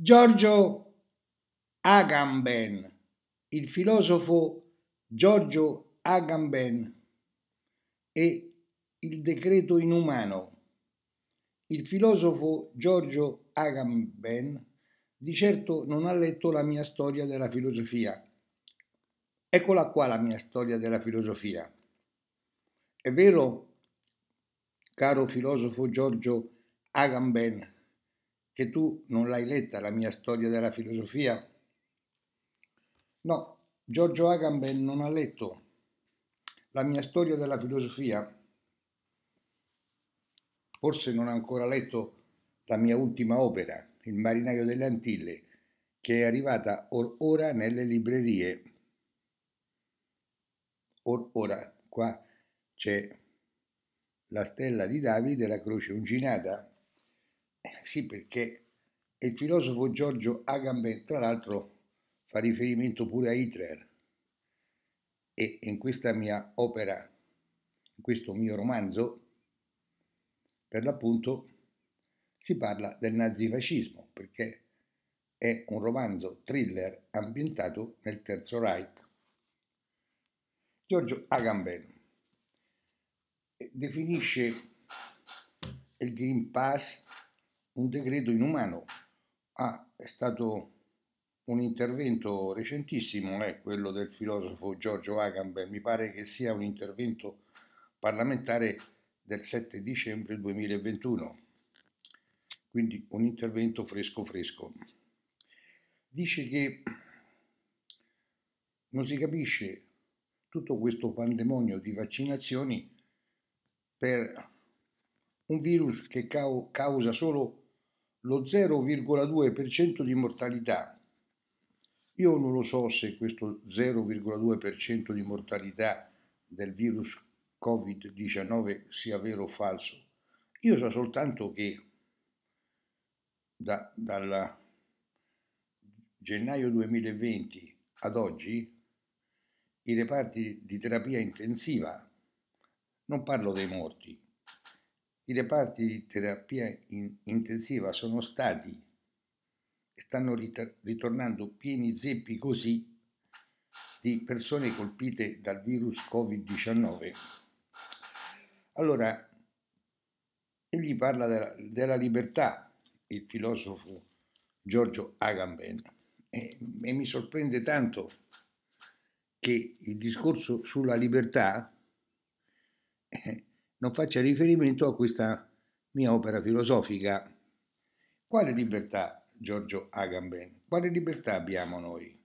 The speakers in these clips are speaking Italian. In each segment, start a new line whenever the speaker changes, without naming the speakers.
Giorgio Agamben, il filosofo Giorgio Agamben e il decreto inumano. Il filosofo Giorgio Agamben di certo non ha letto la mia storia della filosofia. Eccola qua la mia storia della filosofia. È vero, caro filosofo Giorgio Agamben, che tu non l'hai letta la mia storia della filosofia? No, Giorgio Agamben non ha letto la mia storia della filosofia. Forse non ha ancora letto la mia ultima opera, Il marinaio delle Antille, che è arrivata or ora nelle librerie. Or ora, qua c'è la stella di Davide, la croce uncinata, eh, sì, perché il filosofo Giorgio Agamben, tra l'altro, fa riferimento pure a Hitler e in questa mia opera, in questo mio romanzo, per l'appunto, si parla del nazifascismo, perché è un romanzo thriller ambientato nel Terzo Reich. Giorgio Agamben eh, definisce il Green Pass un decreto inumano. Ah, è stato un intervento recentissimo, eh, quello del filosofo Giorgio Agamben, mi pare che sia un intervento parlamentare del 7 dicembre 2021, quindi un intervento fresco fresco. Dice che non si capisce tutto questo pandemonio di vaccinazioni per un virus che causa solo lo 0,2% di mortalità. Io non lo so se questo 0,2% di mortalità del virus Covid-19 sia vero o falso. Io so soltanto che da, dal gennaio 2020 ad oggi i reparti di terapia intensiva, non parlo dei morti, i reparti di terapia in intensiva sono stati e stanno ritornando pieni zeppi così di persone colpite dal virus Covid-19. Allora, egli parla della, della libertà, il filosofo Giorgio Agamben, e, e mi sorprende tanto che il discorso sulla libertà eh, non faccia riferimento a questa mia opera filosofica. Quale libertà, Giorgio Agamben? Quale libertà abbiamo noi?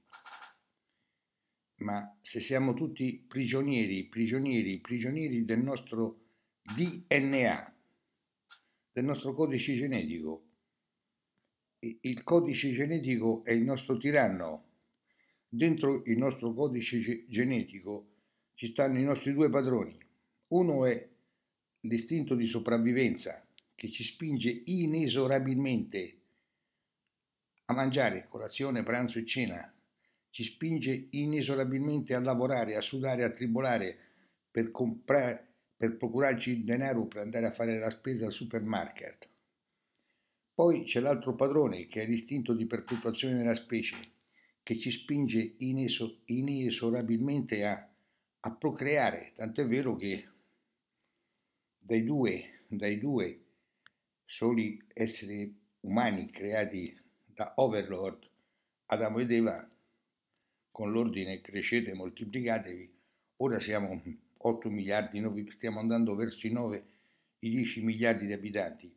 Ma se siamo tutti prigionieri, prigionieri, prigionieri del nostro DNA, del nostro codice genetico, il codice genetico è il nostro tiranno. Dentro il nostro codice genetico ci stanno i nostri due padroni. Uno è l'istinto di sopravvivenza che ci spinge inesorabilmente a mangiare colazione, pranzo e cena, ci spinge inesorabilmente a lavorare, a sudare, a tribolare per, comprare, per procurarci il denaro per andare a fare la spesa al supermarket. Poi c'è l'altro padrone che è l'istinto di perpetuazione della specie, che ci spinge inesorabilmente a, a procreare, tant'è vero che dai due, dai due soli esseri umani creati da Overlord, Adamo ed Eva, con l'ordine crescete, moltiplicatevi, ora siamo 8 miliardi, stiamo andando verso i 9, i 10 miliardi di abitanti.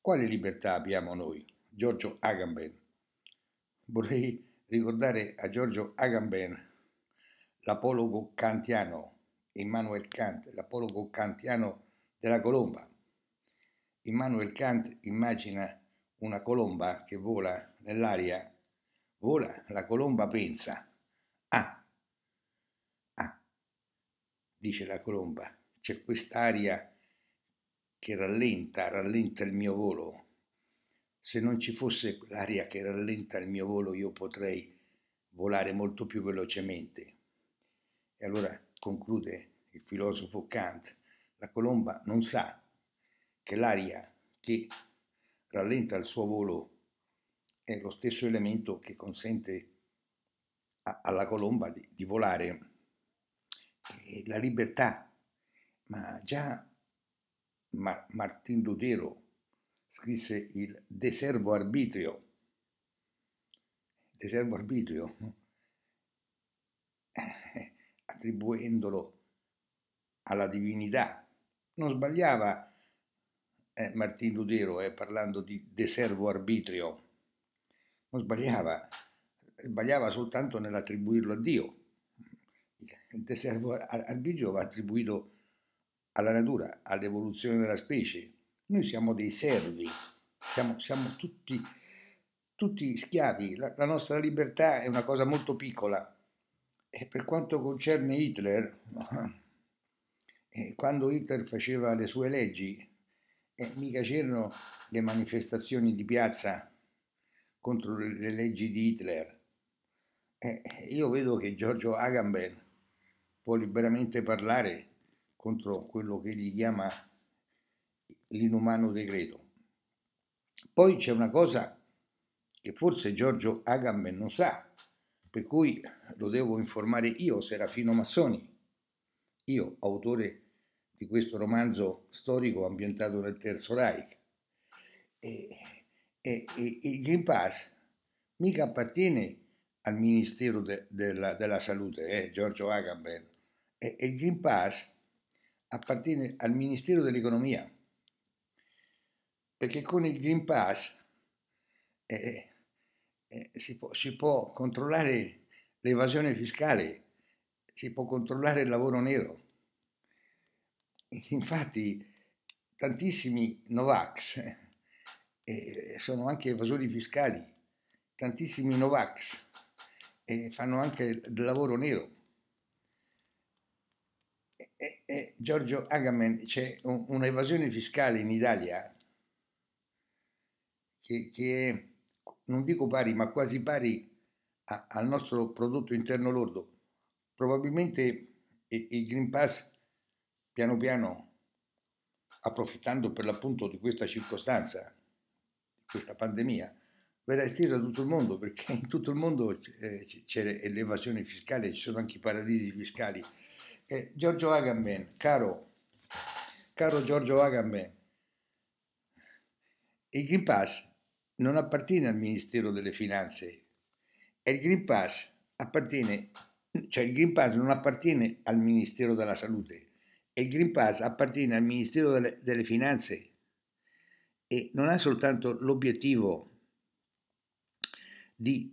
Quale libertà abbiamo noi? Giorgio Agamben. Vorrei ricordare a Giorgio Agamben, l'apologo kantiano, Immanuel Kant, l'apologo kantiano della colomba. Immanuel Kant immagina una colomba che vola nell'aria. Vola, la colomba pensa. Ah, ah, dice la colomba, c'è quest'aria che rallenta, rallenta il mio volo. Se non ci fosse l'aria che rallenta il mio volo, io potrei volare molto più velocemente. E allora conclude il filosofo Kant la colomba non sa che l'aria che rallenta il suo volo è lo stesso elemento che consente a, alla colomba di, di volare. E la libertà, ma già Mar- Martin Lutero scrisse il deservo arbitrio. Deservo arbitrio, attribuendolo alla divinità non sbagliava eh, Martin Ludero eh, parlando di deservo arbitrio, non sbagliava, sbagliava soltanto nell'attribuirlo a Dio. Il deservo arbitrio va attribuito alla natura, all'evoluzione della specie. Noi siamo dei servi, siamo, siamo tutti, tutti, schiavi, la, la, nostra libertà è una cosa molto piccola. E per quanto concerne Hitler, quando Hitler faceva le sue leggi, eh, mica c'erano le manifestazioni di piazza contro le leggi di Hitler. Eh, io vedo che Giorgio Agamben può liberamente parlare contro quello che gli chiama l'inumano decreto. Poi c'è una cosa che forse Giorgio Agamben non sa, per cui lo devo informare io, Serafino Massoni, io, autore di di questo romanzo storico ambientato nel Terzo Reich. E, e, e il Green Pass mica appartiene al Ministero de, de della, Salute, eh, Giorgio Agamben, e, e il Green Pass appartiene al Ministero dell'Economia, perché con il Green Pass eh, eh, eh si, può, si può controllare l'evasione fiscale, si può controllare il lavoro nero infatti tantissimi Novax eh, eh, sono anche evasori fiscali, tantissimi Novax eh, fanno anche il lavoro nero. E, e, Giorgio Agamen, c'è un, un'evasione fiscale in Italia che, che è, non dico pari, ma quasi pari a, al nostro prodotto interno lordo. Probabilmente eh, il Green Pass piano piano, approfittando per l'appunto di questa circostanza, di questa pandemia, verrà estesa a tutto il mondo, perché in tutto il mondo eh, c'è l'evasione fiscale, ci sono anche i paradisi fiscali. Eh, Giorgio Agamben, caro, caro Giorgio Agamben, il Green Pass non appartiene al Ministero delle Finanze, e il Green Pass appartiene, cioè il Green Pass non appartiene al Ministero della Salute, il Green Pass appartiene al Ministero delle, delle Finanze e non ha soltanto l'obiettivo di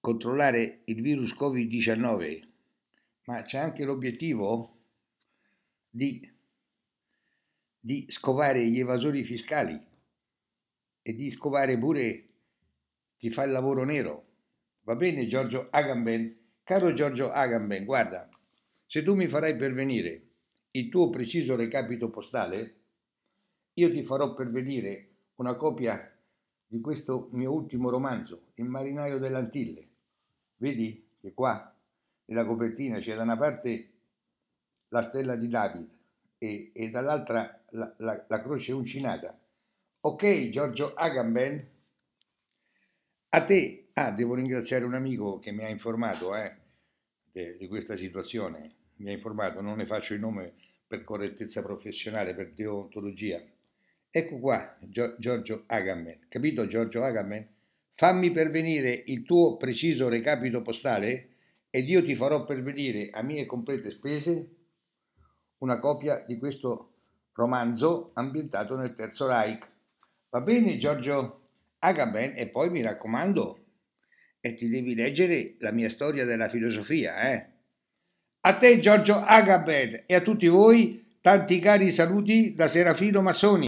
controllare il virus Covid-19, ma c'è anche l'obiettivo di, di scovare gli evasori fiscali e di scovare pure chi fa il lavoro nero. Va bene Giorgio Agamben? Caro Giorgio Agamben, guarda, se tu mi farai pervenire il tuo preciso recapito postale, io ti farò pervenire una copia di questo mio ultimo romanzo, Il marinaio delle Antille. Vedi che qua nella copertina c'è da una parte la stella di David e, e dall'altra la, la, la croce uncinata. Ok, Giorgio Agamben, a te. Ah, devo ringraziare un amico che mi ha informato, eh eh, di questa situazione, mi ha informato, non ne faccio il nome per correttezza professionale, per deontologia. Ecco qua Gio- Giorgio Agamben, capito Giorgio Agamben? Fammi pervenire il tuo preciso recapito postale ed io ti farò pervenire a mie complete spese una copia di questo romanzo ambientato nel Terzo Reich. Va bene Giorgio Agamben e poi mi raccomando e ti devi leggere la mia storia della filosofia, eh? A te Giorgio Agabel e a tutti voi tanti cari saluti da Serafino Massoni.